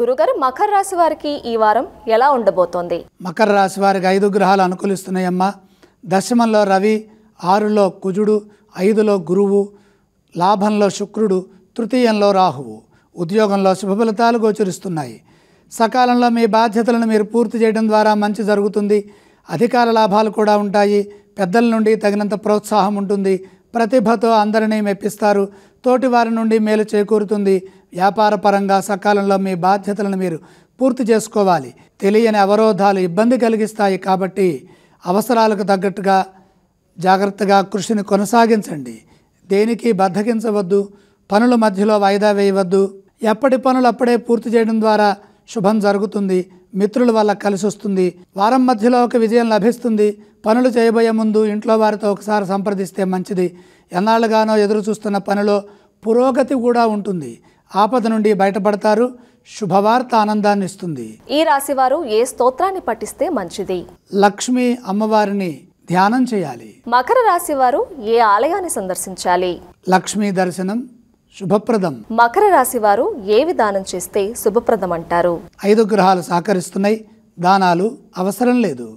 గురుగారు మకర రాశి వారికి ఈ వారం ఎలా ఉండబోతోంది మకర రాశి వారికి ఐదు గ్రహాలు అనుకూలిస్తున్నాయమ్మా దశమంలో రవి ఆరులో కుజుడు ఐదులో గురువు లాభంలో శుక్రుడు తృతీయంలో రాహువు ఉద్యోగంలో శుభఫలితాలు గోచరిస్తున్నాయి సకాలంలో మీ బాధ్యతలను మీరు పూర్తి చేయడం ద్వారా మంచి జరుగుతుంది అధికార లాభాలు కూడా ఉంటాయి పెద్దల నుండి తగినంత ప్రోత్సాహం ఉంటుంది ప్రతిభతో అందరినీ మెప్పిస్తారు తోటి వారి నుండి మేలు చేకూరుతుంది వ్యాపార పరంగా సకాలంలో మీ బాధ్యతలను మీరు పూర్తి చేసుకోవాలి తెలియని అవరోధాలు ఇబ్బంది కలిగిస్తాయి కాబట్టి అవసరాలకు తగ్గట్టుగా జాగ్రత్తగా కృషిని కొనసాగించండి దేనికి బద్దగించవద్దు పనుల మధ్యలో వాయిదా వేయవద్దు ఎప్పటి పనులు అప్పుడే పూర్తి చేయడం ద్వారా శుభం జరుగుతుంది మిత్రుల వల్ల కలిసి వస్తుంది వారం మధ్యలో ఒక విజయం లభిస్తుంది పనులు చేయబోయే ముందు ఇంట్లో వారితో ఒకసారి సంప్రదిస్తే మంచిది ఎన్నాళ్ళుగానో ఎదురు చూస్తున్న పనిలో పురోగతి కూడా ఉంటుంది ఆపద నుండి బయటపడతారు శుభవార్త ఆనందాన్ని ఇస్తుంది ఈ రాశివారు ఏ స్తోత్రాన్ని పఠిస్తే మంచిది లక్ష్మి అమ్మవారిని ధ్యానం చేయాలి మకర రాశి వారు ఏ ఆలయాన్ని సందర్శించాలి లక్ష్మీ దర్శనం శుభప్రదం మకర రాశి వారు ఏ విధానం చేస్తే శుభప్రదం అంటారు ఐదు గ్రహాలు సహకరిస్తున్నాయి దానాలు అవసరం లేదు